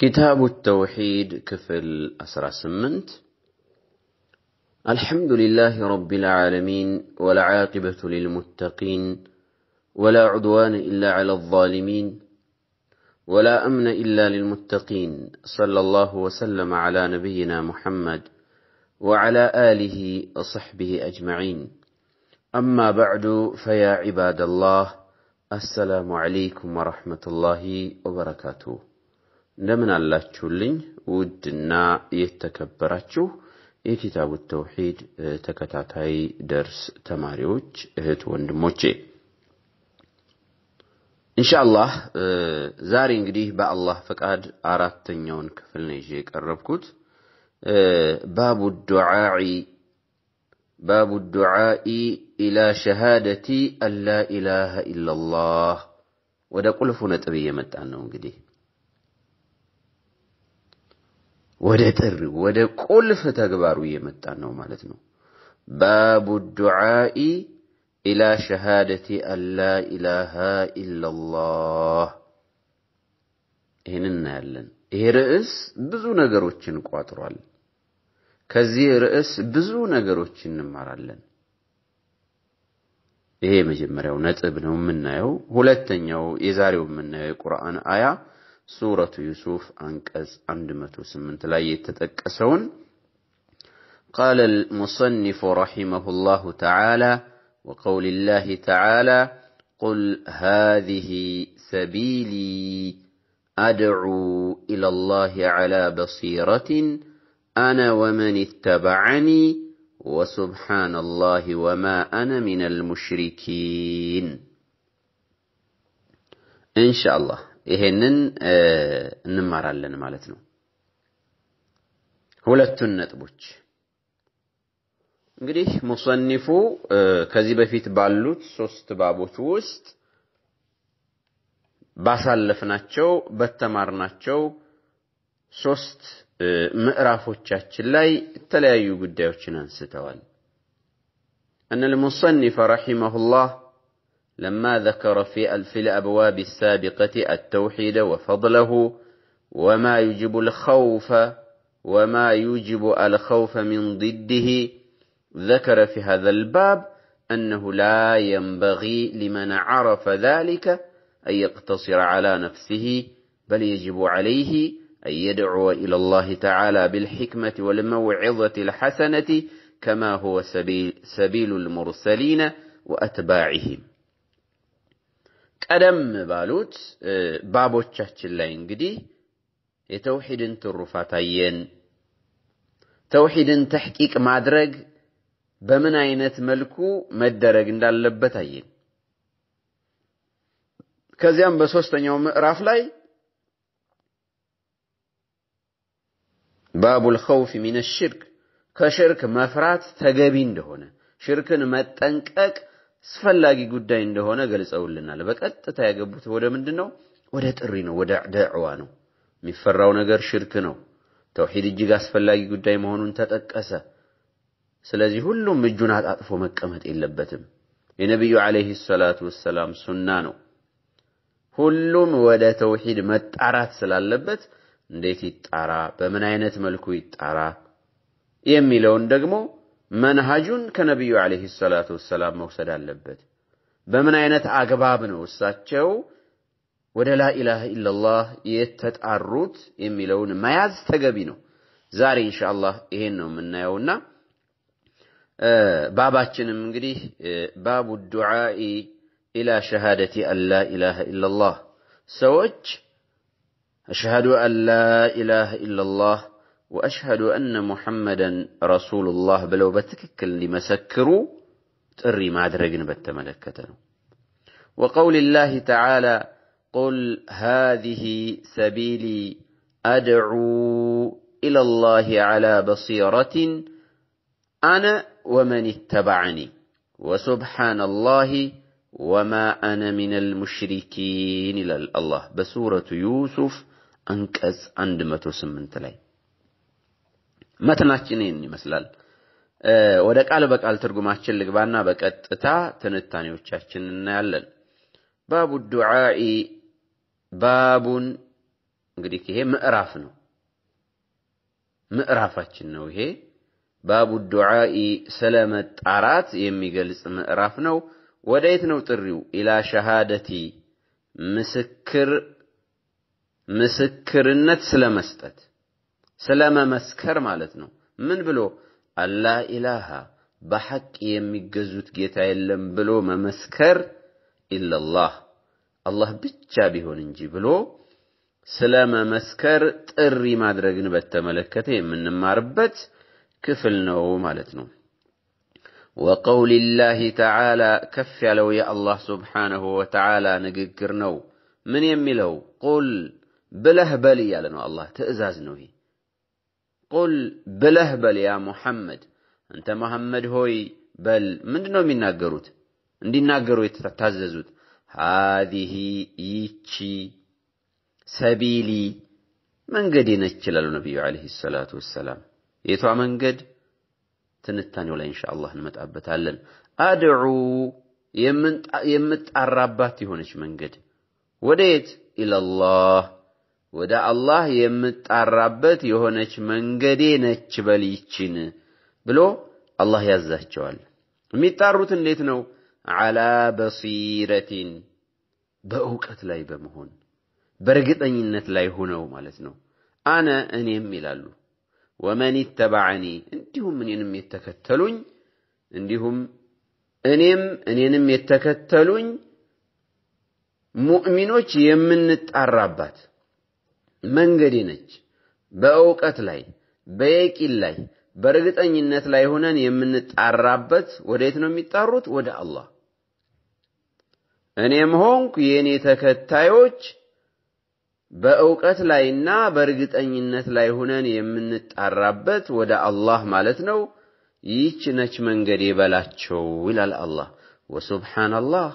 كتاب التوحيد كفل أسرى سمنت الحمد لله رب العالمين والعاقبة للمتقين ولا عدوان إلا على الظالمين ولا أمن إلا للمتقين صلى الله وسلم على نبينا محمد وعلى آله وصحبه أجمعين أما بعد فيا عباد الله السلام عليكم ورحمة الله وبركاته እንደምን አላችሁልኝ ውድና የተከበራችሁ የኪታቡ ተውሂድ ተከታታይ ደርስ ተማሪዎች እህት ወንድሞቼ ኢንሻአላህ ዛሬ እንግዲህ በአላህ ፈቃድ አራተኛውን ክፍል ነው ይዤ የቀረብኩት ባቡ ባቡ ዱዓኢ ኢላ ሸሃደቲ አላ ኢላሃ ኢላላህ ወደ ቁልፉ ነጥብ እየመጣን ነው እንግዲህ ወደ ጥሪው ወደ ቁልፍ ተግባሩ እየመጣን ነው ማለት ነው። ባቡ ዱዓኢ ኢላ ሸሃደቲ አላ ኢላሃ ኢላላህ ይህንን እናያለን። ይሄ ርዕስ ብዙ ነገሮችን ቋጥሯል። ከዚህ ርዕስ ብዙ ነገሮችን እንማራለን። ይሄ የመጀመሪያው ነጥብ ነው የምናየው። ሁለተኛው የዛሬው የምናየው የቁርአን አያ سورة أنك أز أندمة 108 ላይ የተጠቀሰውን قال المصنف رحمه الله تعالى وقول الله تعالى قل هذه سبيلي أدعو إلى الله على بصيرة أنا ومن اتبعني وسبحان الله وما أنا من المشركين إن شاء الله ይሄንን እንማራለን ማለት ነው። ሁለቱን ነጥቦች እንግዲህ ሙሰኒፉ ከዚህ በፊት ባሉት ሶስት ባቦች ውስጥ ባሳለፍናቸው በተማርናቸው ሶስት ምዕራፎቻችን ላይ የተለያዩ ጉዳዮችን አንስተዋል። እነ ልሙሰኒፈ ረሒመሁላህ لما ذكر في في الأبواب السابقة التوحيد وفضله وما يجب الخوف وما يجب الخوف من ضده ذكر في هذا الباب أنه لا ينبغي لمن عرف ذلك أن يقتصر على نفسه بل يجب عليه أن يدعو إلى الله تعالى بالحكمة والموعظة الحسنة كما هو سبيل, سبيل المرسلين وأتباعهم ቀደም ባሉት ባቦቻችን ላይ እንግዲህ የተውሂድን ትሩፋት አየን። ተውሂድን ተሕቂቅ ማድረግ በምን አይነት መልኩ መደረግ እንዳለበት አየን። ከዚያም በሶስተኛው ምዕራፍ ላይ ባቡል ኸውፍ ሚነ ሽርክ ከሽርክ መፍራት ተገቢ እንደሆነ ሽርክን መጠንቀቅ አስፈላጊ ጉዳይ እንደሆነ ገልጸውልናል። በቀጥታ ያገቡት ወደ ምንድን ነው? ወደ ጥሪ ነው፣ ወደ ደዕዋ ነው። የሚፈራው ነገር ሽርክ ነው። ተውሂድ እጅግ አስፈላጊ ጉዳይ መሆኑን ተጠቀሰ። ስለዚህ ሁሉም እጁን አጣጥፎ መቀመጥ የለበትም። የነቢዩ ዓለይሂ ሰላቱ ወሰላም ሱና ነው። ሁሉም ወደ ተውሂድ መጣራት ስላለበት እንዴት ይጣራ፣ በምን አይነት መልኩ ይጣራ የሚለውን ደግሞ منهجون كنبيو عليه الصلاة والسلام موسدا لبت بمن عينت أقبابنا وساتشو ولا لا إله إلا الله يتت أروت يميلون ما يستجبينه زاري إن شاء الله إهنو من نيونا بابا تشن مغري باب الدعاء إلى شهادة أن لا إله إلا الله سوتش أشهد أن لا إله إلا الله وأشهد أن محمدا رسول الله بلو اللي لمسكرو تري ما درقن بتملكتنا وقول الله تعالى قل هذه سبيلي أدعو إلى الله على بصيرة أنا ومن اتبعني وسبحان الله وما أنا من المشركين إلى الله بسورة يوسف أنكس أندمت سمنت لي መትናችን ይህን ይመስላል። ወደ ቃል በቃል ትርጉማችን ልግባና በቀጥታ ትንታኔዎቻችን እናያለን። ባቡ ዱዓኢ ባቡን እንግዲህ ይሄ ምዕራፍ ነው፣ ምዕራፋችን ነው። ይሄ ባቡ ዱዓኢ ስለ መጣራት የሚገልጽ ምዕራፍ ነው። ወደየት ነው ጥሪው? ኢላ ሸሃደቲ ምስክር ምስክርነት ስለ መስጠት ስለ መመስከር ማለት ነው። ምን ብሎ አላ ኢላሃ በሐቅ የሚገዙት ጌታ የለም ብሎ መመስከር ኢለላህ አላህ ብቻ ቢሆን እንጂ ብሎ ስለ መመስከር ጥሪ ማድረግን በተመለከተ የምንማርበት ክፍል ነው ማለት ነው። ወቀውል ተዓላ ከፍ ያለው የአላህ ስብሓነሁ ወተዓላ ንግግር ነው። ምን የሚለው ቁል ብለህ በል እያለ ነው። አላህ ትእዛዝ ነው ይሄ ቁል ብለህ በል ያ ሙሐመድ አንተ መሐመድ ሆይ በል ምንድን ነው የሚናገሩት እንዲናገሩ የታዘዙት ሃዚህ ይቺ ሰቢሊ መንገዴ ነች ይችላሉ ነቢዩ ዓለይሂ ሰላቱ ወሰላም የቷ መንገድ ትንታኔው ላይ እንሻ አላህ እንመጣበታለን አድዑ የምጣራባት የሆነች መንገድ ወደየት ኢለላህ ወደ አላህ የምጣራበት የሆነች መንገዴ ነች በል ይችን ብሎ አላህ ያዛቸዋል። የሚጣሩት እንዴት ነው? ዓላ በሲረቲን በእውቀት ላይ በመሆን በእርግጠኝነት ላይ ሆነው ማለት ነው። አነ እኔም ይላሉ ወመን ይተባዐኒ እንዲሁም እኔንም የተከተሉኝ እንዲሁም እኔም እኔንም የተከተሉኝ ሙእሚኖች የምንጣራባት መንገዴ ነች። በእውቀት ላይ በየቂን ላይ በእርግጠኝነት ላይ ሆነን የምንጣራበት ወዴት ነው የሚጣሩት? ወደ አላህ። እኔም ሆንኩ የእኔ ተከታዮች በእውቀት ላይና በእርግጠኝነት ላይ ሆነን የምንጣራበት ወደ አላህ ማለት ነው። ይህች ነች መንገድ የበላቸው ይላል አላህ። ወሱብሓነላህ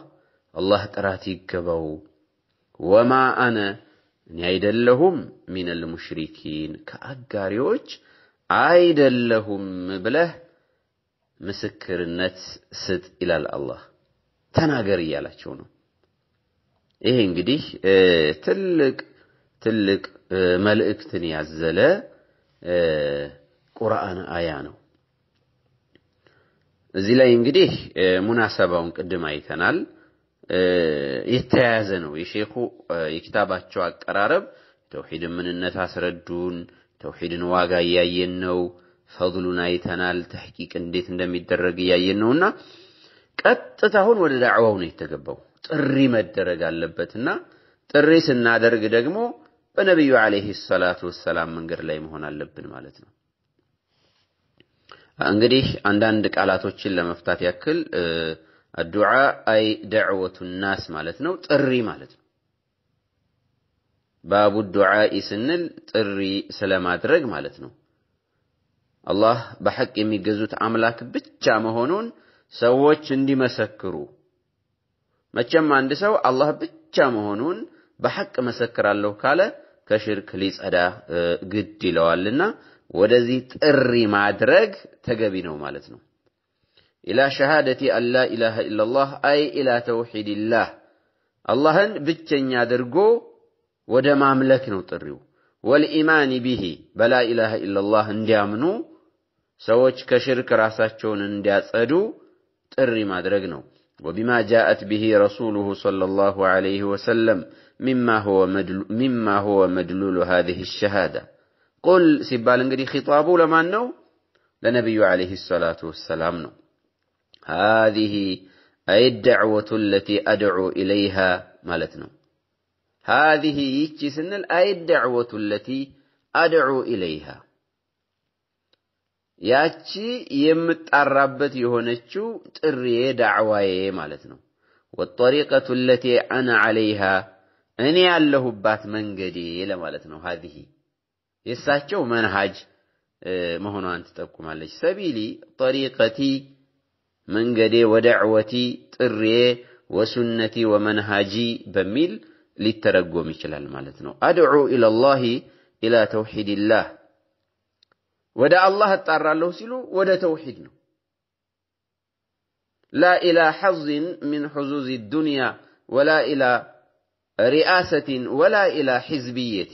አላህ ጥራት ይገባው። ወማ አነ እኔ አይደለሁም ሚነል ሙሽሪኪን ከአጋሪዎች አይደለሁም ብለህ ምስክርነት ስጥ ይላል አላህ። ተናገር እያላቸው ነው። ይሄ እንግዲህ ትልቅ ትልቅ መልእክትን ያዘለ ቁርአን አያ ነው። እዚህ ላይ እንግዲህ ሙናሰባውን ቅድም አይተናል። የተያያዘ ነው። የሼኹ የኪታባቸው አቀራረብ ተውሒድን ምንነት አስረዱን። ተውሒድን ዋጋ እያየን ነው። ፈድሉን አይተናል። ተሕቂቅ እንዴት እንደሚደረግ እያየን ነው እና ቀጥታ አሁን ወደ ዳዕዋው ነው የተገባው። ጥሪ መደረግ አለበትና ጥሪ ስናደርግ ደግሞ በነቢዩ ዓለይሂ ሰላቱ ወሰላም መንገድ ላይ መሆን አለብን ማለት ነው። እንግዲህ አንዳንድ ቃላቶችን ለመፍታት ያክል አዱዓ አይ ደዕወቱ ናስ ማለት ነው፣ ጥሪ ማለት ነው። ባቡ ዱዓኢ ስንል ጥሪ ስለማድረግ ማለት ነው። አላህ በሐቅ የሚገዙት አምላክ ብቻ መሆኑን ሰዎች እንዲመሰክሩ መቼም አንድ ሰው አላህ ብቻ መሆኑን በሐቅ መሰክራለሁ ካለ ከሽርክ ሊጸዳ ግድ ይለዋልና ወደዚህ ጥሪ ማድረግ ተገቢ ነው ማለት ነው። إلى شهادة أن لا إله إلا الله أي إلى توحيد الله اللهن بتشن يادرقو ودما ملكنا طريو والإيمان به بلا إله إلا الله انديامنو سوچ كشرك راساتشون أدو طري ما درقنو وبما جاءت به رسوله صلى الله عليه وسلم مما هو مدلول, مما هو مدلول هذه الشهادة قل سبال انقدي خطابه لما نو لنبي عليه الصلاة والسلام نو هذه أي الدعوة التي أدعو إليها مالتنا هذه يكي سنل أي الدعوة التي أدعو إليها ياتشي يمت الربت يهونتشو تري دعواي مالتنا والطريقة التي أنا عليها أني الله بات من قديل مالتنا هذه يساتشو منهج آه، مهنا أنت تبكو مالتش سبيلي طريقتي من قدي ودعوتي طريه وسنتي ومنهجي بميل للترقوم شلال مالتنو أدعو إلى الله إلى توحيد الله ودع الله الطارة له سلو ودع توحيدنا لا إلى حظ من حظوظ الدنيا ولا إلى رئاسة ولا إلى حزبية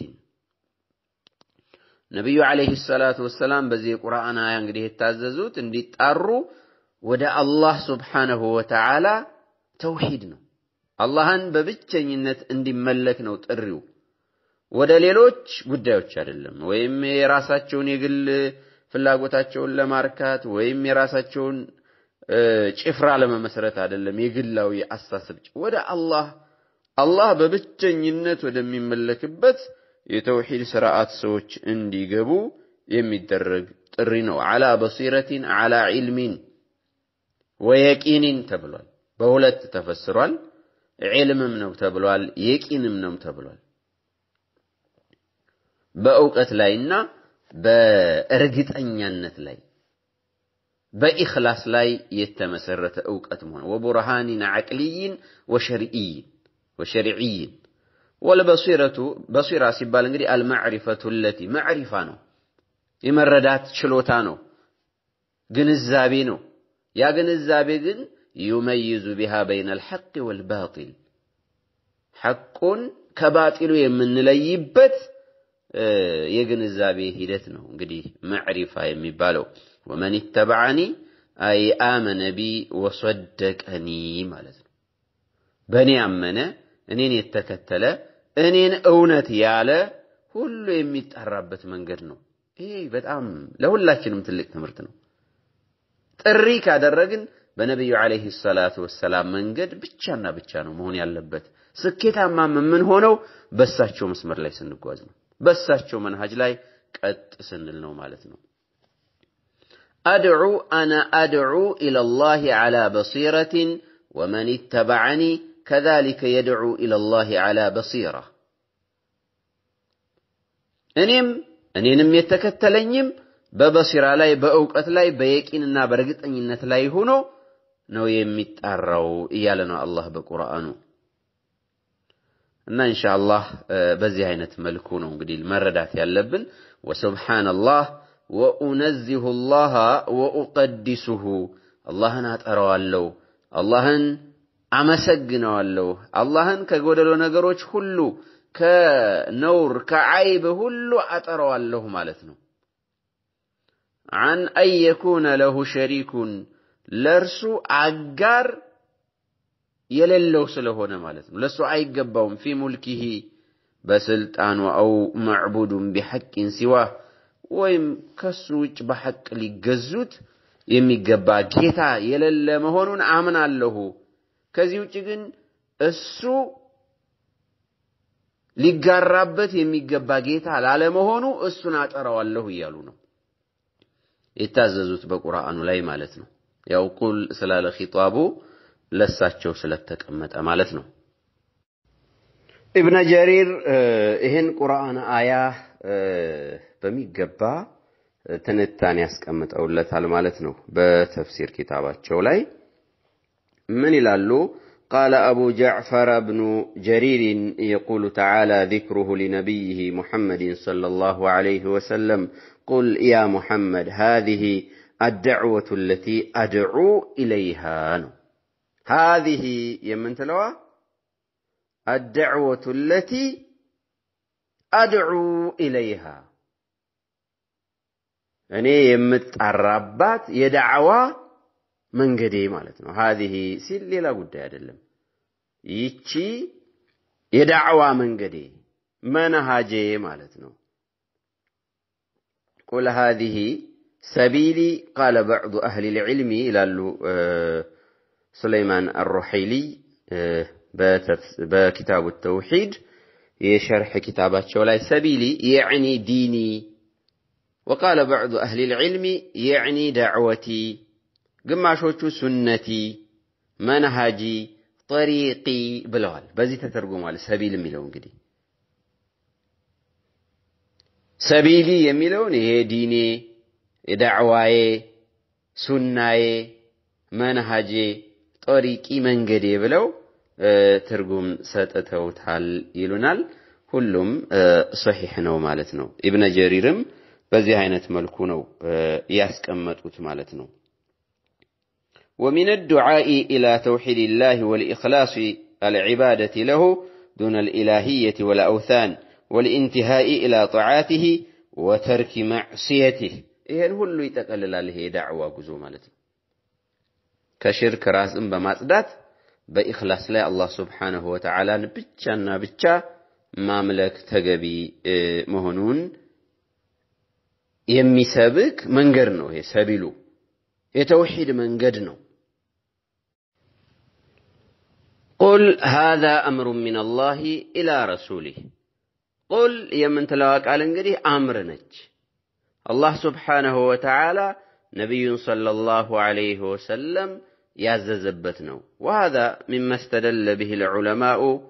نبي عليه الصلاة والسلام بزي قرآن آيان قريه التاززوت اندي تارو ወደ አላህ ስብሓነሁ ወተዓላ ተውሂድ ነው። አላህን በብቸኝነት እንዲመለክ ነው ጥሪው፣ ወደ ሌሎች ጉዳዮች አይደለም። ወይም የራሳቸውን የግል ፍላጎታቸውን ለማርካት ወይም የራሳቸውን ጭፍራ ለመመስረት አይደለም። የግላዊ አሳስብ ወደ አላህ አላህ በብቸኝነት ወደሚመለክበት የተውሂድ ስርዓት ሰዎች እንዲገቡ የሚደረግ ጥሪ ነው። ዓላ በሲረቲን ዓላ ዒልሚን ወየቂኒን ተብሏል። በሁለት ተፈስሯል። ዒልምም ነው ተብሏል። የቂንም ነው ተብሏል። በእውቀት ላይና በእርግጠኛነት ላይ በኢኽላስ ላይ የተመሰረተ እውቀት መሆን ወቡርሃኒን ዐቅልይን ወሸርዕይን ወሸርዕይን ወለበሲረቱ በሲራ ሲባል እንግዲህ አልማዕሪፈቱ ለቲ ማዕሪፋ ነው የመረዳት ችሎታ ነው ግንዛቤ ነው ያ ግንዛቤ ግን ዩመይዙ ቢሃ በይነ አልሐቅ ወልባጢል ሐቁን ከባጢሉ የምንለይበት የግንዛቤ ሂደት ነው። እንግዲህ መዕሪፋ የሚባለው ወመን ተበዓኒ አይ አመነ ቢ ወሰደቀኒ ማለት ነው። በእኔ ያመነ እኔን የተከተለ እኔን እውነት ያለ ሁሉ የሚጠራበት መንገድ ነው። ይሄ በጣም ለሁላችንም ትልቅ ትምህርት ነው። ጥሪ ካደረግን በነቢዩ ዓለይሂ ሰላቱ ወሰላም መንገድ ብቻና ብቻ ነው መሆን ያለበት። ስኬታማም የምንሆነው በእሳቸው መስመር ላይ ስንጓዝ ነው። በእሳቸው መንሃጅ ላይ ቀጥ ስንል ነው ማለት ነው። አድዑ አነ አድዑ ኢለላሂ ዓላ በሲረትን ወመን ኢተበዐኒ ከዛሊከ የድዑ ኢለላሂ ዓላ በሲራ እኔም እኔንም የተከተለኝም በበሲራ ላይ በእውቀት ላይ በየቂንና በእርግጠኝነት ላይ ሆኖ ነው የሚጣራው እያለ ነው አላህ በቁርአኑ። እና ኢንሻአላህ በዚህ አይነት መልኩ ነው እንግዲህ መረዳት ያለብን። ወሱብሃነላህ ወኡነዚሁ ወኡቀዲሱሁ አላህን አጠረዋለሁ አላህን አመሰግነዋለሁ፣ አላህን ከጎደሎ ነገሮች ሁሉ ከነውር ከዓይብ ሁሉ አጠረዋለሁ ማለት ነው። አን አየኩነ ለሁ ሸሪኩን ለእርሱ አጋር የሌለው ስለሆነ ማለት ነው። ለእሱ አይገባውም። ፊ ሙልኪሂ በስልጣኑ አው መዕቡዱን ቢሐቂን ሲዋ ወይም ከሱ ውጭ በሐቅ ሊገዙት የሚገባ ጌታ የሌለ መሆኑን አምናለሁ። ከዚህ ውጭ ግን እሱ ሊጋራበት የሚገባ ጌታ ላለመሆኑ እሱን አጠራዋለሁ እያሉ ነው። የታዘዙት በቁርአኑ ላይ ማለት ነው። ያው ቁል ስላለ ኺጣቡ ለሳቸው ስለተቀመጠ ማለት ነው። ኢብነ ጀሪር ይህን ቁርአን አያ በሚገባ ትንታኔ ያስቀምጠውለታል ማለት ነው። በተፍሲር ኪታባቸው ላይ ምን ይላሉ? ቃለ አቡ جعفر بن جرير የቁሉ ተዓላ ዚክሩሁ ሊነቢይህ ሙሐመድን ሰለላሁ الله ወሰለም? قل يا محمد هذه الدعوة التي أدعو إليها هذه يمن تلوى الدعوة التي أدعو إليها እኔ የምጠራባት የዳዕዋ መንገዴ ማለት ነው። ሀዚህ ሲል ሌላ ጉዳይ አይደለም። ይቺ የዳዕዋ መንገዴ መነሃጄ ማለት ነው። قل هذه سبيلي قال بعض أهل العلم إلى آه، سليمان الرحيلي آه، بكتاب التوحيد يشرح كتابات شولاي سبيلي يعني ديني وقال بعض أهل العلم يعني دعوتي قماشوቹ سنتي منهجي طريقي بلوال بزي تترقم على سبيل ملون قدي سبيلي يميلون هي ديني دعواي سناي منهجي طريقي من قدي بلو ترقوم ساتتو تحال يلونال كلهم صحيح نو مالتنو ابن جريرم بزي هاي نتملكونو ياسك أمت وتمالتنو ومن الدعاء إلى توحيد الله والإخلاص العبادة له دون الإلهية والأوثان والانتهاء إلى طاعته وترك معصيته إيه هو اللي تقلل له دعوة جزو مالتي كشرك راس أم ما بإخلاص لي الله سبحانه وتعالى نبتشانا بتشا مملك تقبي مهونون يمي سابك من قرنه سابلو يتوحيد من قرنه قل هذا أمر من الله إلى رسوله قل يمن يمنتلوا قال انغدي امرنج الله سبحانه وتعالى نبي صلى الله عليه وسلم يعززبتنا وهذا مما استدل به العلماء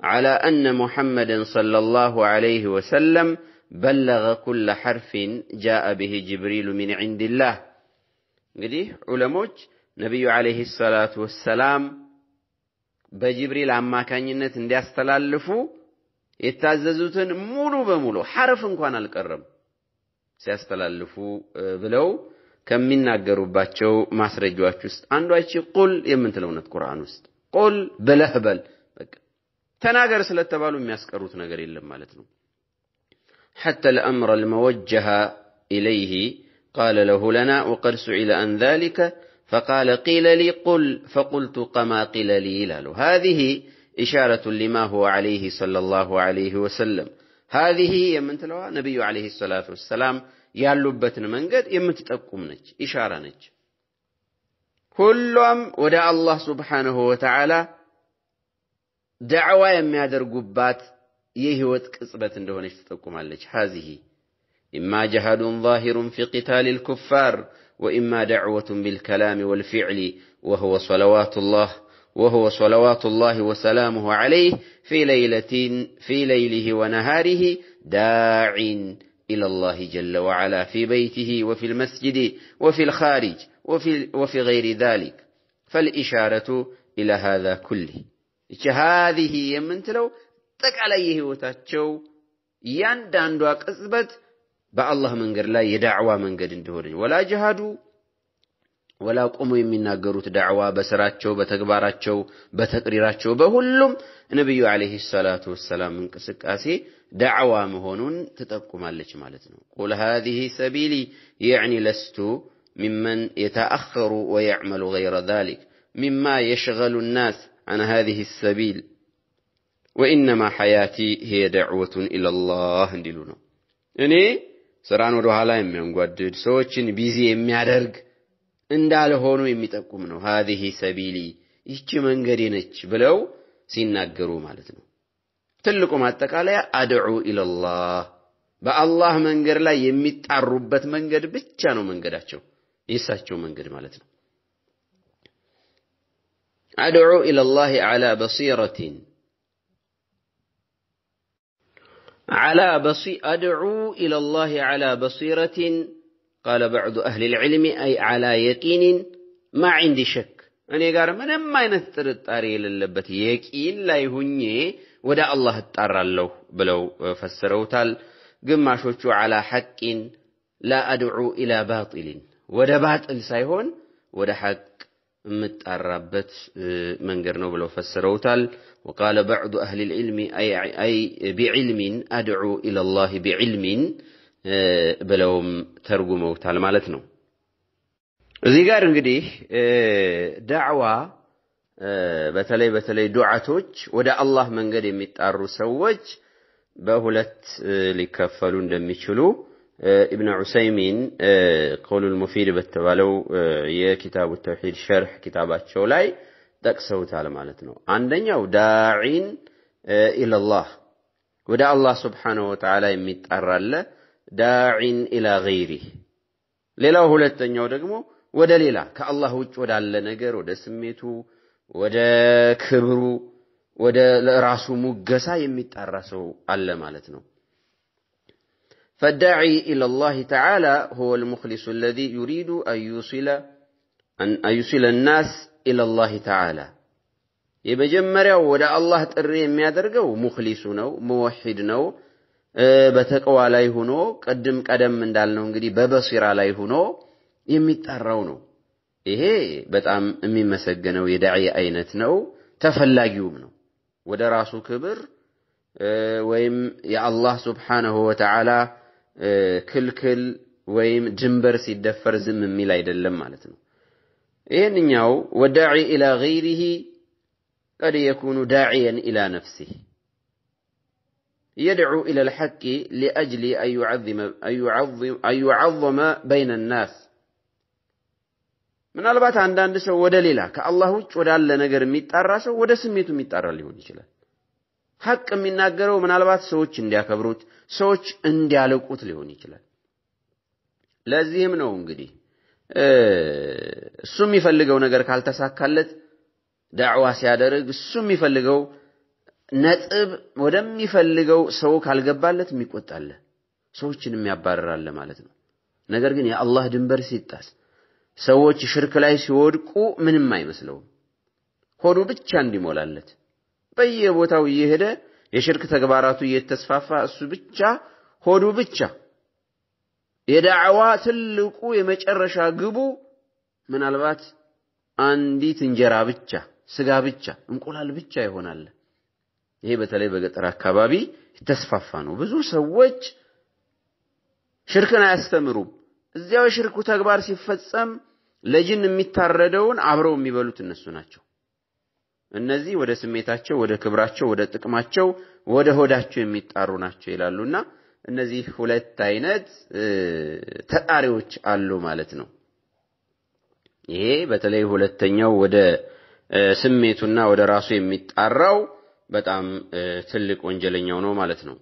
على ان محمد صلى الله عليه وسلم بلغ كل حرف جاء به جبريل من عند الله انغدي علموج نبي عليه الصلاه والسلام بجبريل كان በጅብሪል አማካኝነት እንዲያስተላልፉ يتعززوتن مولو بمولو حرف انكوان القرم سيستل اللفو بلو كم من ناقروا باتشو ماسر جواتشوست عندو ايشي قل يمنتلونت قرآنوست قل بلهبل تناقر سلتبالو مياسكروت ناقر اللهم مالتنو حتى الأمر الموجه إليه قال له لنا وقد إلى أن ذلك فقال قيل لي قل فقلت قما قيل لي لالو هذه إشارة لما هو عليه صلى الله عليه وسلم هذه يمن تلوى نبي عليه الصلاة والسلام يا لبتن من قد يمن تتقوم نج إشارة نج كلهم ودع الله سبحانه وتعالى دعوة يمادر قبات يهوت كسبة دون تتقوم نج هذه إما جهاد ظاهر في قتال الكفار وإما دعوة بالكلام والفعل وهو صلوات الله وهو صلوات الله وسلامه عليه في ليلة في ليله ونهاره داع إلى الله جل وعلا في بيته وفي المسجد وفي الخارج وفي, وفي غير ذلك فالإشارة إلى هذا كله هذه يمنتلو إيه داندوا قصبت بأ الله من መንገድ لا يدعوا من እንደሆነ ولا جهادوا ወላ ቆሙ የሚናገሩት ዳዕዋ በስራቸው፣ በተግባራቸው፣ በተቅሪራቸው በሁሉም ነቢዩ ዓለይሂ ሰላቱ ወሰላም እንቅስቃሴ ዳዕዋ መሆኑን ትጠቁማለች ማለት ነው። ቁል ሃዚህ ሰቢሊ የዕኒ ለስቱ ሚመን የተአኸሩ ወየዕመሉ ገይረ ዛሊክ ሚማ የሽገሉ ናስ አን ሃዚህ ሰቢል ወኢነማ ሐያቲ ሄ ደዕወቱን ኢለላህ እንዲሉ ነው። እኔ ስራን ወደ ኋላ የሚያንጓድድ ሰዎችን ቢዚ የሚያደርግ እንዳልሆኑ የሚጠቁም ነው። ሀዚህ ሰቢሊ ይህቺ መንገዴ ነች ብለው ሲናገሩ ማለት ነው። ትልቁ ማጠቃለያ አድዑ ኢለላህ በአላህ መንገድ ላይ የሚጣሩበት መንገድ ብቻ ነው መንገዳቸው፣ የእሳቸው መንገድ ማለት ነው። አድዑ ኢለላህ ዓላ በሲረቲን ዓላ በሲ አድዑ ኢለላህ ዓላ በሲረቲን قال بعض أهل العلم أي على يقين ما عندي شك أنا قال من ما ينثر الطاري للبت يكين لا يهني ودا الله اتطرى له بلو فسروا تال قم على حق لا أدعو إلى باطل ودا باطل سيهون ودا حق متقربت من قرنوب لو فسروا تال وقال بعض أهل العلم أي, أي بعلم أدعو إلى الله بعلم ብለውም ተርጉመውታል ማለት ነው። እዚህ ጋር እንግዲህ ዳዕዋ በተለይ በተለይ ዱዓቶች ወደ አላህ መንገድ የሚጣሩ ሰዎች በሁለት ሊከፈሉ እንደሚችሉ ኢብን ዑሰይሚን ቀውሉል ሙፊድ በተባለው የኪታቡ ተውሂድ ሸርሕ ኪታባቸው ላይ ጠቅሰውታል ማለት ነው። አንደኛው ዳዒን ኢለላህ ወደ አላህ ስብሓነሁ ወተዓላ የሚጣራለ داع إلى غيره ليلا هو لتنيا ودقمو ليلا كالله ودا لنقر ودا سميتو ودا كبرو ودا راسو مقسا يميت الراسو ألا مالتنو فالداعي إلى الله تعالى هو المخلص الذي يريد أن يوصل أن يوصل الناس إلى الله تعالى يبجمر ودا الله تريم يادرقو مخلصنو موحدنو موحدنو በተቀዋ ላይ ሆኖ ቅድም ቀደም እንዳልነው እንግዲህ በበሲራ ላይ ሆኖ የሚጠራው ነው። ይሄ በጣም የሚመሰገነው የዳዒ አይነት ነው፣ ተፈላጊውም ነው። ወደ ራሱ ክብር ወይም የአላህ ስብሓነሁ ወተዓላ ክልክል ወይም ድንበር ሲደፈር ዝም የሚል አይደለም ማለት ነው። ይህንኛው ወዳዒ ኢላ ገይሪሂ ቀድ የኩኑ ዳዕየን ኢላ ነፍሲህ يدعو إلى الحق لأجل أن يعظم, أن يعظم, أن يعظم بين الناس ምናልባት አንዳንድ ሰው ወደ ሌላ ከአላህ ውጭ ወዳለ ነገር የሚጣራ ሰው ወደ ስሜቱ የሚጣራ ሊሆን ይችላል። ሐቅ የሚናገረው ምናልባት ሰዎች እንዲያከብሩት፣ ሰዎች እንዲያለቁት ሊሆን ይችላል። ለዚህም ነው እንግዲህ እሱ የሚፈልገው ነገር ካልተሳካለት ዳዕዋ ሲያደርግ እሱ የሚፈልገው ነጥብ ወደሚፈልገው ሰው ካልገባለት የሚቆጣለ ሰዎችን የሚያባረራለ ማለት ነው። ነገር ግን የአላህ ድንበር ሲጣስ ሰዎች ሽርክ ላይ ሲወድቁ ምንም አይመስለውም። ሆዱ ብቻ እንዲሞላለት በየቦታው እየሄደ የሽርክ ተግባራቱ እየተስፋፋ እሱ ብቻ ሆዱ ብቻ የዳዕዋ ትልቁ የመጨረሻ ግቡ ምናልባት አንዲት እንጀራ ብቻ፣ ስጋ ብቻ፣ እንቁላል ብቻ ይሆናል። ይሄ በተለይ በገጠር አካባቢ የተስፋፋ ነው። ብዙ ሰዎች ሽርክን አያስተምሩም። እዚያው የሽርኩ ተግባር ሲፈጸም ለጅን የሚታረደውን አብረው የሚበሉት እነሱ ናቸው። እነዚህ ወደ ስሜታቸው፣ ወደ ክብራቸው፣ ወደ ጥቅማቸው፣ ወደ ሆዳቸው የሚጣሩ ናቸው ይላሉና እነዚህ ሁለት አይነት ተጣሪዎች አሉ ማለት ነው። ይሄ በተለይ ሁለተኛው ወደ ስሜቱና ወደ ራሱ የሚጣራው በጣም ትልቅ ወንጀለኛው ነው ማለት ነው።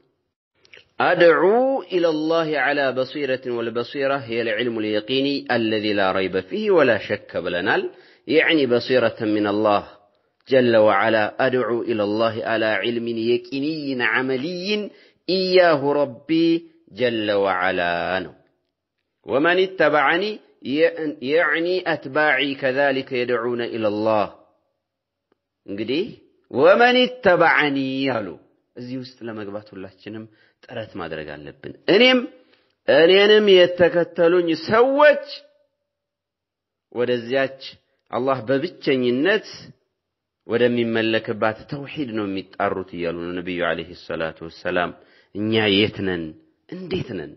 أدعو إلى الله على بصيرة والبصيرة هي العلم اليقيني الذي لا ريب فيه ولا شك بلنال يعني بصيرة من الله جل وعلا أدعو إلى الله على علم يقيني عملي إياه ربي جل وعلا ومن اتبعني يعني أتباعي كذلك يدعون إلى الله انقديه ወመን ተበዐኒ አሉ። እዚህ ውስጥ ለመግባት ሁላችንም ጥረት ማድረግ አለብን። እኔም እኔንም የተከተሉኝ ሰዎች ወደዚያች አላህ በብቸኝነት ወደሚመለክባት ተውሂድ ነው የሚጣሩት እያሉ ነው ነቢዩ ዓለይሂ ሰላቱ ወሰላም። እኛ የት ነን? እንዴት ነን?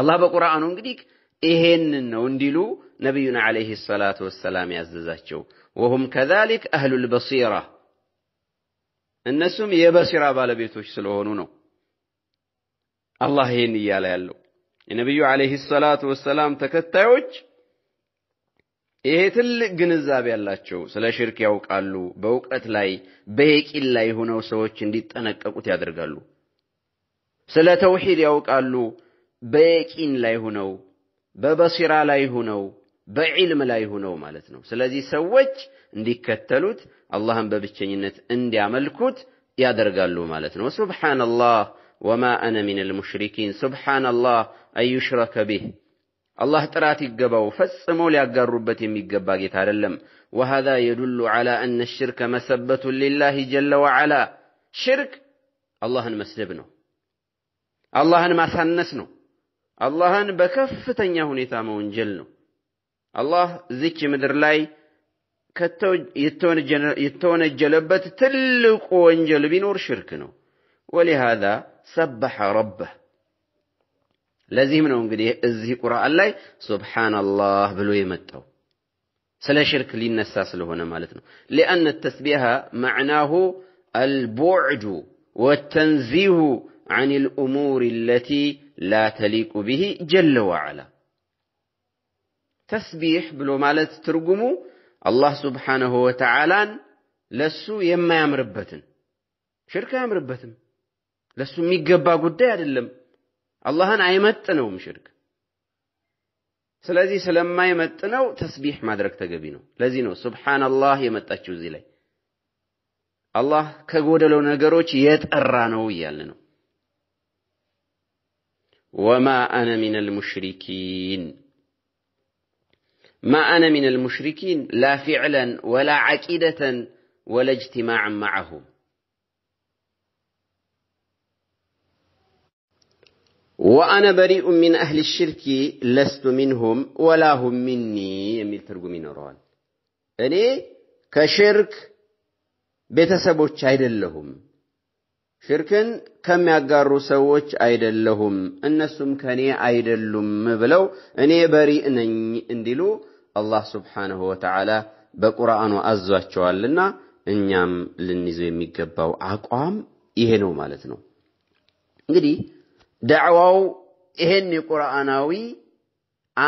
አላህ በቁርአኑ እንግዲህ ይሄንን ነው እንዲሉ ነቢዩና ዓለይሂ ሰላቱ ወሰላም ያዘዛቸው። ወሁም ከዛሊክ አህሉል በሲራ እነሱም የበሲራ ባለቤቶች ስለሆኑ ነው አላህ ይሄን እያለ ያለው። የነቢዩ ዓለይሂ ሰላቱ ወሰላም ተከታዮች ይሄ ትልቅ ግንዛቤ ያላቸው ስለ ሽርክ ያውቃሉ። በእውቀት ላይ በየቂን ላይ ሆነው ሰዎች እንዲጠነቀቁት ያደርጋሉ። ስለ ተውሂድ ያውቃሉ። በየቂን ላይ ሆነው በበሲራ ላይ ሁነው በዒልም ላይ ሁነው ማለት ነው። ስለዚህ ሰዎች እንዲከተሉት አላህን በብቸኝነት እንዲያመልኩት ያደርጋሉ ማለት ነው። ሱብሓነላህ ወማ አነ ሚነል ሙሽሪኪን። ሱብሓነላህ አዩሽረከ ቢህ አላህ ጥራት ይገባው ፈጽሞ ሊያጋሩበት የሚገባ ጌታ አይደለም። ወሃዛ የዱሉ ዐላ አነ ሽርከ መሰበቱን ሊላሂ ጀለ ወዐላ። ሽርክ አላህን መስደብ ነው፣ አላህን ማሳነስ ነው። አላህን በከፍተኛ ሁኔታ መወንጀል ነው። አላህ እዚች ምድር ላይ የተወነጀለበት ትልቁ ወንጀል ቢኖር ሽርክ ነው። ወሊሃዛ ሰበሐ ረበህ ለዚህም ነው እንግዲህ እዚህ ቁርአን ላይ ሱብሓነላህ ብሎ የመጣው ስለ ሽርክ ሊነሳ ስለሆነ ማለት ነው። ሊአነ ተስቢሃ መዕናሁ አልቡዕዱ ወተንዚሁ ዐን ልእሙር ለቲ ላ ተሊቁ ብሂ ጀለ ወዓላ ተስቢሕ ብሎ ማለት ትርጉሙ አላህ ስብሓንሁ ወተዓላን ለሱ የማያምርበትን ሽርክ አያምርበትም። ለሱ የሚገባ ጉዳይ አይደለም። አላህን አይመጥነውም ሽርክ። ስለዚህ ስለማይመጥነው ተስቢሕ ማድረግ ተገቢ ነው። ለዚህ ነው ሱብሓነላህ የመጣችው እዚህ ላይ አላህ ከጎደለው ነገሮች የጠራ ነው እያልን ነው። وما أنا من المشركين ما أنا من المشركين لا فعلا ولا عقيدة ولا اجتماعا معهم وأنا بريء من أهل الشرك لست منهم ولا هم مني يميل ترجمي نوران أني كشرك ቤተሰቦች لهم ሽርክን ከሚያጋሩ ሰዎች አይደለሁም እነሱም ከኔ አይደሉም ብለው እኔ በሪ ነኝ እንዲሉ አላህ ስብሓንሁ ወተዓላ በቁርአኑ አዟቸዋልና እኛም ልንይዘው የሚገባው አቋም ይሄ ነው ማለት ነው። እንግዲህ ዳዕዋው ይሄን የቁርአናዊ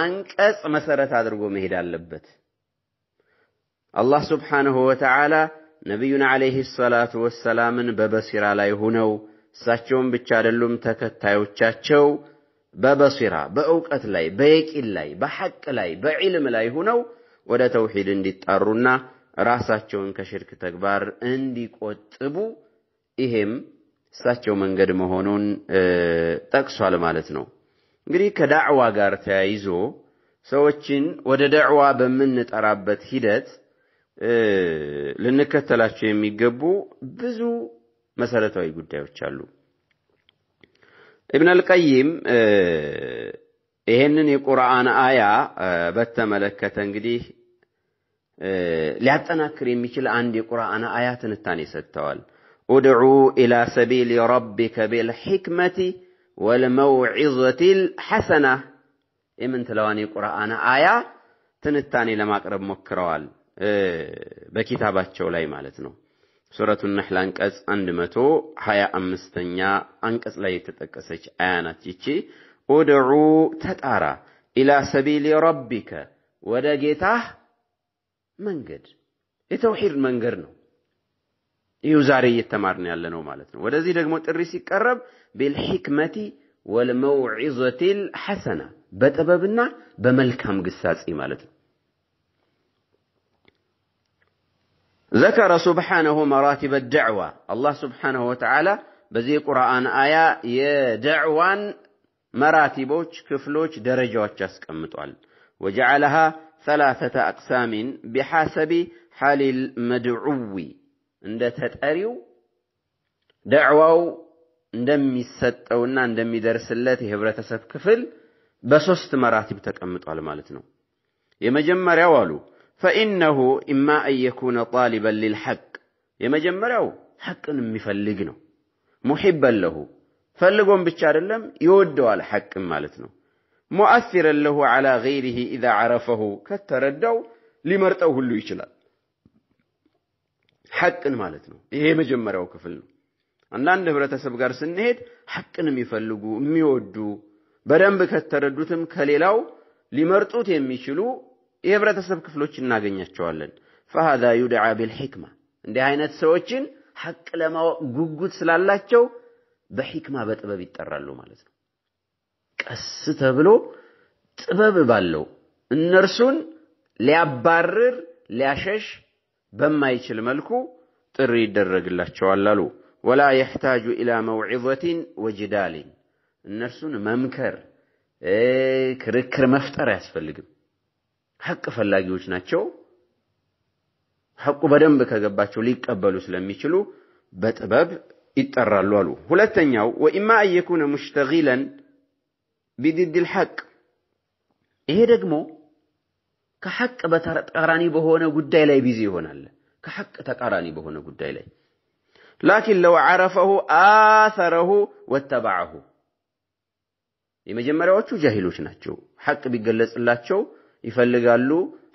አንቀጽ መሰረት አድርጎ መሄድ አለበት። አላህ ስብሓንሁ ወተዓላ ነቢዩን ዓለይህ ሰላቱ ወሰላምን በበሲራ ላይ ሆነው እሳቸውም ብቻ አይደሉም ተከታዮቻቸው በበሲራ በእውቀት ላይ በየቂን ላይ በሐቅ ላይ በዒልም ላይ ሆነው ወደ ተውሂድ እንዲጣሩና ራሳቸውን ከሽርክ ተግባር እንዲቆጥቡ ይሄም እሳቸው መንገድ መሆኑን ጠቅሷል ማለት ነው። እንግዲህ ከዳዕዋ ጋር ተያይዞ ሰዎችን ወደ ዳዕዋ በምንጠራበት ሂደት ልንከተላቸው የሚገቡ ብዙ መሰረታዊ ጉዳዮች አሉ። ኢብን አልቀይም ይሄንን የቁርአን አያ በተመለከተ እንግዲህ ሊያጠናክር የሚችል አንድ የቁርአን አያ ትንታኔ ሰጥተዋል። ኡድዑ ኢላ ሰቢል ረቢከ ቢልሕክመቲ ወልመውዒዘቲ ልሐሰና የምን የቁርአን አያ ትንታኔ ለማቅረብ ሞክረዋል። በኪታባቸው ላይ ማለት ነው። ሱረቱ ነሕል አንቀጽ 125ኛ አንቀጽ ላይ የተጠቀሰች አያናት ናት። ይቺ ኡድዑ ተጣራ፣ ኢላ ሰቢል ረቢከ ወደ ጌታህ መንገድ የተውሂድ መንገድ ነው። ይሁ ዛሬ እየተማርን ያለ ነው ማለት ነው። ወደዚህ ደግሞ ጥሪ ሲቀረብ ቢልሕክመቲ ወልመውዒዘቲል ሐሰና በጥበብና በመልካም ግሳጼ ማለት ነው። ذكر سبحانه مراتب الدعوة الله سبحانه وتعالى بزي قرآن آية دعوان مراتبوش كفلوش درجوش اسكمتوال وجعلها ثلاثة أقسام بحسب حال المدعو عند تتأريو دعوة እንደሚሰጠውና እንደሚደርስለት የህብረተሰብ ክፍል በሶስት መራቲብ ተቀምጧል ማለት ነው። يا والو ፈኢነሁ ኢማ አን የኩነ ጣሊበን ሊልሐቅ የመጀመሪያው ሐቅን የሚፈልግ ነው። ሙሒበን ለሁ ፈልጎም ብቻ አይደለም ይወደዋል፣ ሐቅም ማለት ነው። ሙአሲረን ለሁ ዐላ ገይሪሂ ኢዛ ዐረፈሁ ከተረዳው ሊመርጠው ሁሉ ይችላል። ሐቅን ማለት ነው። ይሄ የመጀመሪያው ክፍል ነው። አንዳንድ ህብረተሰብ ጋር ስንሄድ ሐቅን የሚፈልጉ የሚወዱ በደንብ ከተረዱትም ከሌላው ሊመርጡት የሚችሉ የህብረተሰብ ክፍሎች እናገኛቸዋለን። ፈሃዛ ዩድዓ ቢልሕክማ እንዲህ አይነት ሰዎችን ሐቅ ለማወቅ ጉጉት ስላላቸው በሕክማ በጥበብ ይጠራሉ ማለት ነው። ቀስ ተብሎ ጥበብ ባለው እነርሱን ሊያባርር ሊያሸሽ በማይችል መልኩ ጥሪ ይደረግላቸዋል አሉ። ወላ የሕታጁ ኢላ መውዒዘቲን ወጅዳሊን እነርሱን መምከር ክርክር መፍጠር አያስፈልግም። ሐቅ ፈላጊዎች ናቸው። ሐቁ በደንብ ከገባቸው ሊቀበሉ ስለሚችሉ በጥበብ ይጠራሉ አሉ። ሁለተኛው ወኢማ አን የኩነ ሙሽተጊለን ቢድድል ሐቅ፣ ይሄ ደግሞ ከሐቅ በተቃራኒ በሆነ ጉዳይ ላይ ቢዚ ይሆናል። ከሐቅ ተቃራኒ በሆነ ጉዳይ ላይ ላኪን ለው ዓረፈሁ አሰረሁ ወተበዐሁ የመጀመሪያዎቹ ጃሂሎች ናቸው። ሐቅ ቢገለጽላቸው ይፈልጋሉ፣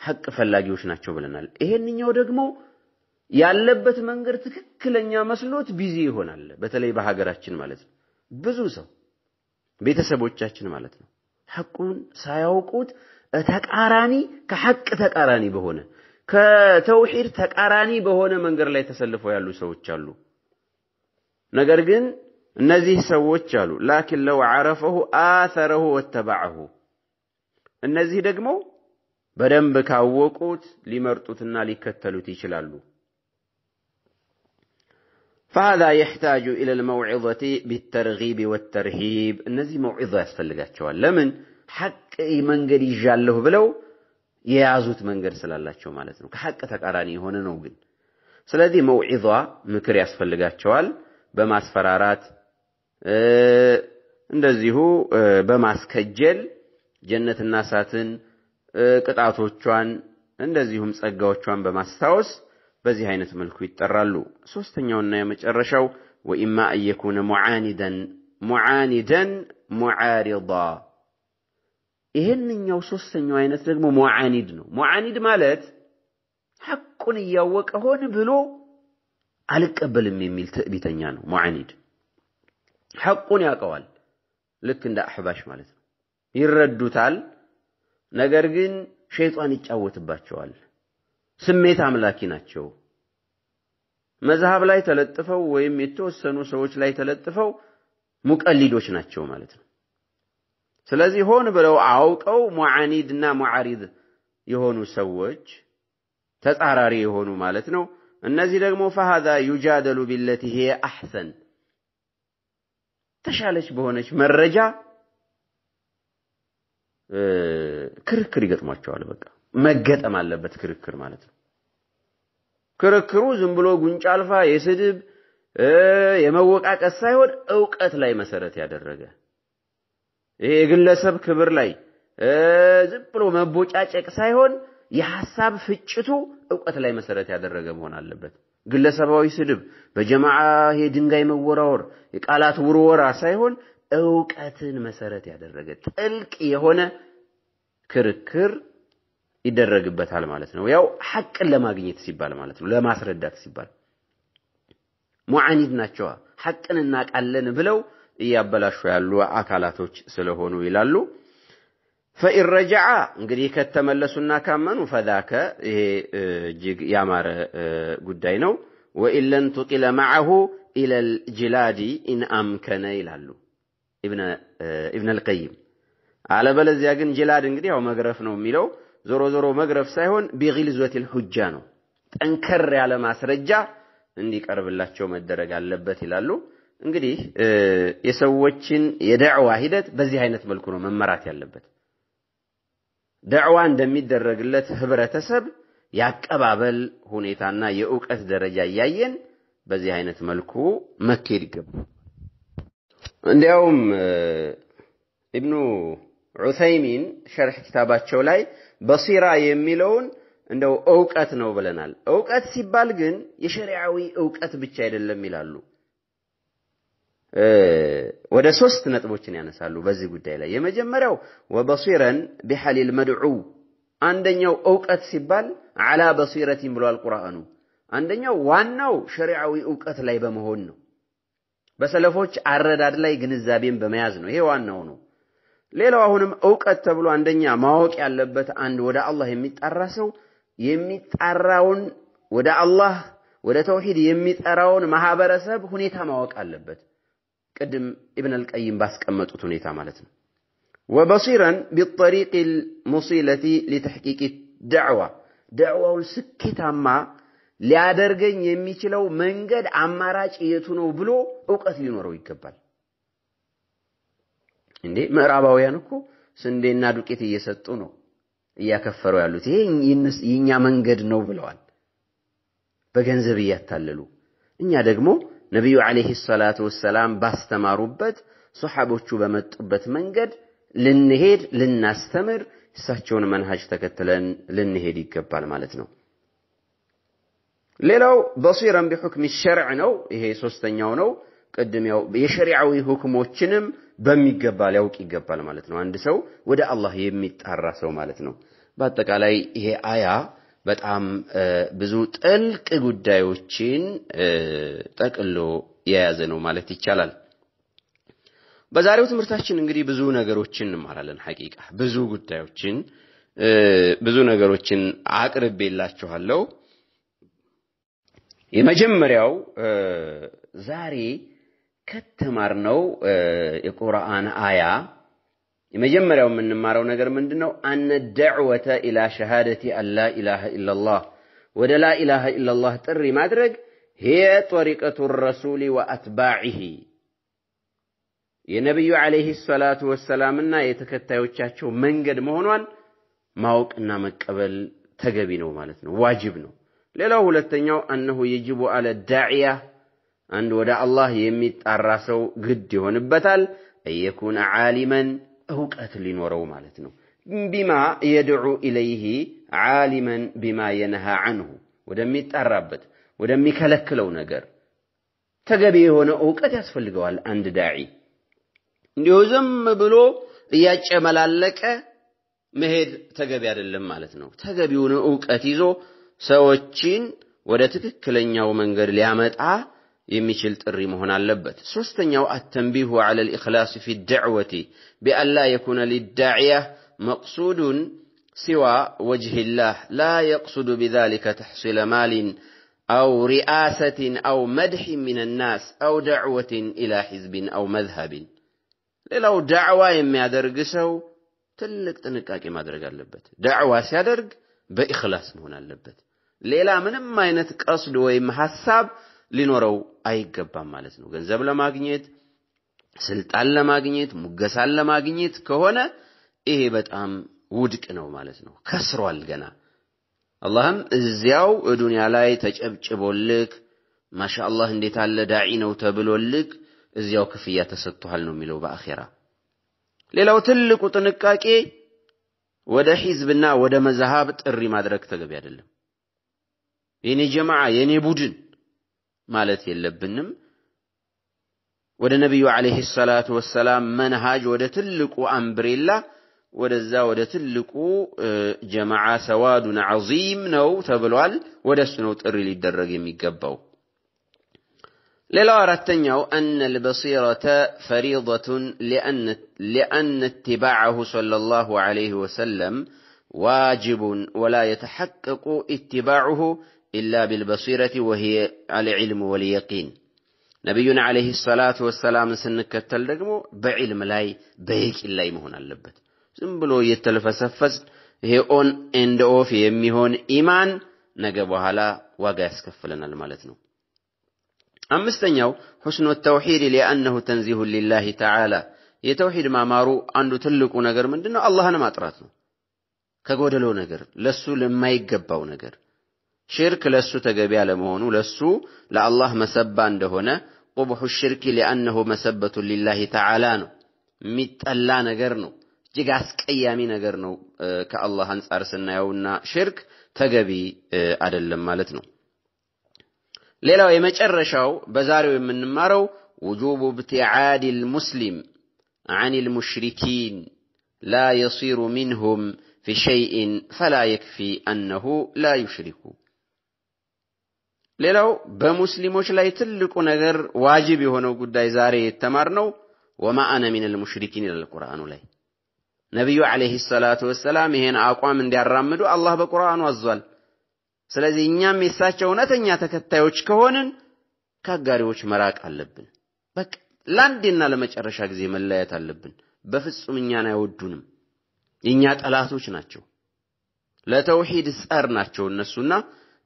ሐቅ ፈላጊዎች ናቸው ብለናል። ይሄንኛው ደግሞ ያለበት መንገድ ትክክለኛ መስሎት ቢዚ ይሆናል። በተለይ በሀገራችን ማለት ነው። ብዙ ሰው ቤተሰቦቻችን ማለት ነው ሐቁን ሳያውቁት ተቃራኒ ከሐቅ ተቃራኒ በሆነ ከተውሂድ ተቃራኒ በሆነ መንገድ ላይ ተሰልፈው ያሉ ሰዎች አሉ። ነገር ግን እነዚህ ሰዎች አሉ ላኪን ለው ዓረፈሁ አተረሁ ወተባዐሁ እነዚህ ደግሞ በደንብ ካወቁት ሊመርጡትና ሊከተሉት ይችላሉ። ፈሃዛ የሕታጁ ኢለል መውዒዘቲ ቢተርጊብ ወተርሂብ። እነዚህ መውዒዛ ያስፈልጋቸዋል። ለምን ሐቅ መንገድ ይዣለሁ ብለው የያዙት መንገድ ስላላቸው ማለት ነው። ከሐቅ ተቃራኒ የሆነ ነው ግን። ስለዚህ መውዒዛ ምክር ያስፈልጋቸዋል። በማስፈራራት እንደዚሁ በማስከጀል ጀነትና እሳትን ቅጣቶቿን እንደዚሁም ጸጋዎቿን በማስታወስ በዚህ አይነት መልኩ ይጠራሉ። ሶስተኛውና የመጨረሻው ወኢማ እየኩነ ሙዓኒደን ሙዓኒደን ሙዓሪዳ። ይህንኛው ሶስተኛው አይነት ደግሞ ሙዓኒድ ነው። ሙዓኒድ ማለት ሐቁን እያወቀ ሆን ብሎ አልቀበልም የሚል ትዕቢተኛ ነው። ሙዓኒድ ሐቁን ያውቀዋል፣ ልክ እንደ አሕባሽ ማለት ነው። ይረዱታል ነገር ግን ሸይጣን ይጫወትባቸዋል። ስሜት አምላኪ ናቸው። መዝሃብ ላይ ተለጥፈው ወይም የተወሰኑ ሰዎች ላይ ተለጥፈው ሙቀሊዶች ናቸው ማለት ነው። ስለዚህ ሆን ብለው አውቀው ሙዓኒድና ሙዓሪድ የሆኑ ሰዎች ተጻራሪ የሆኑ ማለት ነው። እነዚህ ደግሞ ፈሃዛ ዩጃደሉ ቢለቲ ሂየ አሕሰን ተሻለች በሆነች መረጃ ክርክር ይገጥሟቸዋል። በቃ መገጠም አለበት ክርክር ማለት ነው። ክርክሩ ዝም ብሎ ጉንጫ አልፋ የስድብ የመወቃቀስ ሳይሆን እውቀት ላይ መሰረት ያደረገ ይሄ የግለሰብ ክብር ላይ ዝም ብሎ መቦጫጨቅ ሳይሆን የሐሳብ ፍጭቱ እውቀት ላይ መሰረት ያደረገ መሆን አለበት። ግለሰባዊ ስድብ፣ በጀማዓ ይሄ ድንጋይ መወራወር፣ የቃላት ውርወራ ሳይሆን እውቀትን መሰረት ያደረገ ጥልቅ የሆነ ክርክር ይደረግበታል ማለት ነው። ያው ሐቅን ለማግኘት ሲባል ማለት ነው፣ ለማስረዳት ሲባል ሙዓኒድ ናቸዋ ሐቅን እናውቃለን ብለው እያበላሹ ያሉ አካላቶች ስለሆኑ ይላሉ። ፈኢን ረጀዓ እንግዲህ ከተመለሱና ካመኑ ፈዛከ ይሄ እጅግ ያማረ ጉዳይ ነው። ወኢን ለን ቱቂለ መዐሁ ኢለል ጅላዲ ኢን አምከነ ይላሉ። ኢብነል ቀይም። አለበለዚያ ግን ጅላድ እንግዲህ ያው መግረፍ ነው የሚለው ዞሮ ዞሮ መግረፍ ሳይሆን ቢግልዞቲል ሁጃ ነው። ጠንከር ያለ ማስረጃ እንዲቀርብላቸው መደረግ አለበት ይላሉ። እንግዲህ የሰዎችን የደዕዋ ሂደት በዚህ አይነት መልኩ ነው መመራት ያለበት። ደዕዋ እንደሚደረግለት ህብረተሰብ የአቀባበል ሁኔታና የእውቀት ደረጃ እያየን በዚህ አይነት መልኩ መኬድ ይገባል። እንዲያውም ኢብኑ ዑሰይሚን ሸርሕ ኪታባቸው ላይ በሲራ የሚለውን እንደው እውቀት ነው ብለናል። እውቀት ሲባል ግን የሸሪዓዊ እውቀት ብቻ አይደለም ይላሉ። ወደ ሶስት ነጥቦችን ያነሳሉ በዚህ ጉዳይ ላይ። የመጀመሪያው ወበሲረን ቢሐሊል መድዑ፣ አንደኛው እውቀት ሲባል አላ በሲረቲን ብሏል ቁርአኑ። አንደኛው ዋናው ሸሪዓዊ እውቀት ላይ በመሆን ነው። በሰለፎች አረዳድ ላይ ግንዛቤን በመያዝ ነው። ይሄ ዋናው ነው። ሌላው አሁንም እውቀት ተብሎ አንደኛ ማወቅ ያለበት አንድ ወደ አላህ የሚጣራ ሰው የሚጣራውን ወደ አላህ ወደ ተውሂድ የሚጠራውን ማህበረሰብ ሁኔታ ማወቅ አለበት። ቅድም ኢብን አልቀይም ባስቀመጡት ሁኔታ ማለት ነው። ወበሲረን ቢጠሪቅ ልሙሲለቲ ሊተሕቂቅ ደዕዋ ደዕዋውን ስኬታማ ሊያደርገኝ የሚችለው መንገድ አማራጭ የቱ ነው ብሎ እውቀት ሊኖረው ይገባል። እንዴ ምዕራባውያን እኮ ስንዴና ዱቄት እየሰጡ ነው እያከፈሩ ያሉት። ይሄ የኛ መንገድ ነው ብለዋል፣ በገንዘብ እያታለሉ። እኛ ደግሞ ነቢዩ ዓለይሂ ሰላቱ ወሰላም ባስተማሩበት፣ ሶሓቦቹ በመጡበት መንገድ ልንሄድ ልናስተምር፣ እሳቸውን መንሃጅ ተከትለን ልንሄድ ይገባል ማለት ነው። ሌላው በሲረን ቢሑክም ሸርዕ ነው። ይሄ ሶስተኛው ነው። ቅድም ያው የሸሪዓዊ ሁክሞችንም በሚገባ ሊያውቅ ይገባል ማለት ነው። አንድ ሰው ወደ አላህ የሚጣራ ሰው ማለት ነው። በአጠቃላይ ይሄ አያ በጣም ብዙ ጥልቅ ጉዳዮችን ጠቅሎ የያዘ ነው ማለት ይቻላል። በዛሬው ትምህርታችን እንግዲህ ብዙ ነገሮችን እንማራለን። ሐቂቃ ብዙ ጉዳዮችን ብዙ ነገሮችን አቅርቤላችኋለሁ። የመጀመሪያው ዛሬ ከተማርነው የቁርአን አያ የመጀመሪያው የምንማረው ነገር ምንድን ነው? አነ ደዕወተ ኢላ ሸሃደቲ አላ ኢላሃ ኢላላህ ወደ ላ ኢላሃ ኢላላህ ጥሪ ማድረግ ሄየ ጠሪቀቱ ረሱሊ ወአትባዒሂ የነቢዩ ዓለይሂ ሰላቱ ወሰላምና የተከታዮቻቸው መንገድ መሆኗን ማወቅና መቀበል ተገቢ ነው ማለት ነው፣ ዋጅብ ነው። ሌላው ሁለተኛው አነሁ የጅቡ አለ ዳዕያ አንድ ወደ አላህ የሚጣራ ሰው ግድ ይሆንበታል እየኩነ ዓሊመን እውቀት ሊኖረው ማለት ነው ቢማ የድዑ ኢለይህ ዓሊመን ቢማ የነሃ አንሁ ወደሚጣራበት ወደሚከለክለው ነገር ተገቢ የሆነ እውቀት ያስፈልገዋል አንድ ዳዒ እንዲሁ ዝም ብሎ እያጨመላለቀ መሄድ ተገቢ አይደለም ማለት ነው ተገቢውን እውቀት ይዞ ሰዎችን ወደ ትክክለኛው መንገድ هنا اللبت سوستن يو التنبيه على الإخلاص في الدعوة بأن لا يكون للداعية مقصود سوى وجه الله لا يقصد بذلك تحصيل مال أو رئاسة أو مدح من الناس أو دعوة إلى حزب أو مذهب لو دعوة يم يدرقسو تلك تنقاك ما أدرق اللبت دعوة سيدرق بإخلاص هنا اللبت ሌላ ምንም አይነት ቀስድ ወይም ሐሳብ ሊኖረው አይገባም ማለት ነው። ገንዘብ ለማግኘት፣ ስልጣን ለማግኘት፣ ሙገሳን ለማግኘት ከሆነ ይሄ በጣም ውድቅ ነው ማለት ነው። ከስሯል ገና። አላህም እዚያው ዱንያ ላይ ተጨብጭቦልክ ማሻአላህ እንዴት አለ ዳዒ ነው ተብሎልክ እዚያው ክፍያ ተሰጥቷል ነው የሚለው በአኼራ። ሌላው ትልቁ ጥንቃቄ ወደ ሒዝብና ወደ መዝሃብ ጥሪ ማድረግ ተገቢ አይደለም። يني جماعة يني بوجن مالت يلبنم ود النبي عليه الصلاة والسلام منهاج ود تلقو أمبريلا ود الزاود تلقو جماعة سواد عظيم نو تبلوال ود السنو تقري للدرجة ميقبو للارة تنيو أن البصيرة فريضة لأن, لأن اتباعه صلى الله عليه وسلم واجب ولا يتحقق اتباعه إلا بالبصيرة وهي على علم واليقين ነቢዩን ዓለይህ ሰላቱ ወሰላምን ስንከተል ደግሞ በዕልም ላይ በየቂን ላይ መሆን አለበት። ዝም ብሎ እየተልፈሰፈስ ይሄ ኦን ኤንድ ኦፍ የሚሆን ኢማን ነገ በኋላ ዋጋ ያስከፍለናል ማለት ነው። አምስተኛው ሁስኑ ተውሂድ ሊአነሁ ተንዚሁ ሊላሂ ተዓላ የተውሂድ ማማሩ አንዱ ትልቁ ነገር ምንድን ነው? አላህን ማጥራት ነው። ከጎደለው ነገር ለሱ ለማይገባው ነገር شرك لسو تجبي على مهونو لسو لا الله مسبا عندهنا قبح الشرك لأنه مسبة لله تعالى نو ميت الله نجرنو جعس أيامي نجرنو كالله هنس أرسلنا يونا شرك تجبي على المالتنا ليلا ويمش الرشاو بزاري من مرو وجوب ابتعاد المسلم عن المشركين لا يصير منهم في شيء فلا يكفي أنه لا يشركه ሌላው በሙስሊሞች ላይ ትልቁ ነገር ዋጅብ የሆነው ጉዳይ ዛሬ የተማርነው ወማ አነ ሚነል ሙሽሪኪን ይላል ቁርአኑ ላይ። ነቢዩ ዓለይሂ ሰላቱ ወሰላም ይሄን አቋም እንዲያራምዱ አላህ በቁርአኑ አዟል። ስለዚህ እኛም የሳቸው እውነተኛ ተከታዮች ከሆንን ከአጋሪዎች መራቅ አለብን። በቃ ለአንዴና ለመጨረሻ ጊዜ መለያየት አለብን። በፍጹም እኛን አይወዱንም፣ የእኛ ጠላቶች ናቸው። ለተውሂድ ጸር ናቸው እነሱና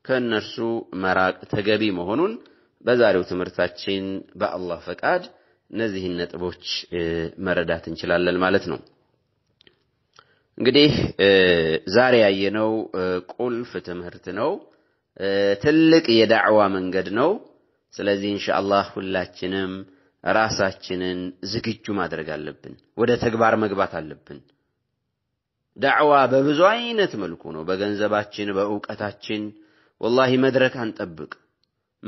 ከእነርሱ መራቅ ተገቢ መሆኑን በዛሬው ትምህርታችን በአላህ ፈቃድ እነዚህን ነጥቦች መረዳት እንችላለን ማለት ነው። እንግዲህ ዛሬ ያየነው ቁልፍ ትምህርት ነው። ትልቅ የዳዕዋ መንገድ ነው። ስለዚህ ኢንሻአላህ ሁላችንም ራሳችንን ዝግጁ ማድረግ አለብን። ወደ ተግባር መግባት አለብን። ዳዕዋ በብዙ አይነት መልኩ ነው። በገንዘባችን፣ በእውቀታችን ወላሂ መድረክ አንጠብቅ።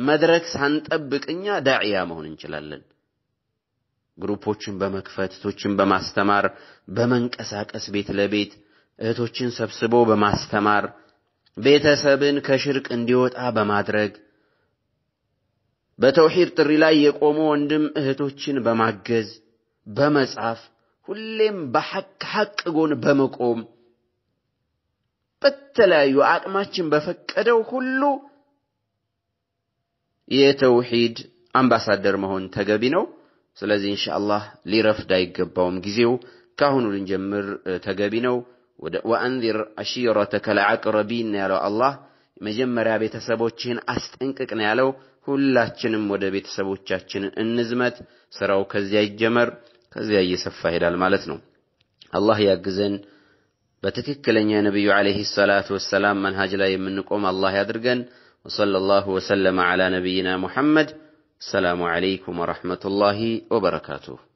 መድረክ ሳንጠብቅ እኛ ዳዕያ መሆን እንችላለን። ግሩፖችን በመክፈት እህቶችን በማስተማር በመንቀሳቀስ ቤት ለቤት እህቶችን ሰብስቦ በማስተማር ቤተሰብን ከሽርቅ እንዲወጣ በማድረግ በተውሂድ ጥሪ ላይ የቆሙ ወንድም እህቶችን በማገዝ በመጻፍ ሁሌም በሐቅ ሐቅ ጎን በመቆም በተለያዩ አቅማችን በፈቀደው ሁሉ የተውሂድ አምባሳደር መሆን ተገቢ ነው። ስለዚህ ኢንሻአላህ ሊረፍድ አይገባውም። ጊዜው ካሁኑ ልንጀምር ተገቢ ነው። ወአንዚር አሺረተከ ለአቅረቢን ያለው አላህ መጀመሪያ ቤተሰቦችህን አስጠንቅቅ ነው ያለው። ሁላችንም ወደ ቤተሰቦቻችን እንዝመት። ስራው ከዚያ ይጀመር፣ ከዚያ እየሰፋ ይሄዳል ማለት ነው። አላህ ያግዘን። بتككلن يا نبي عليه الصلاة والسلام منهاج لا يمنكم الله يدرقن وصلى الله وسلم على نبينا محمد السلام عليكم ورحمة الله وبركاته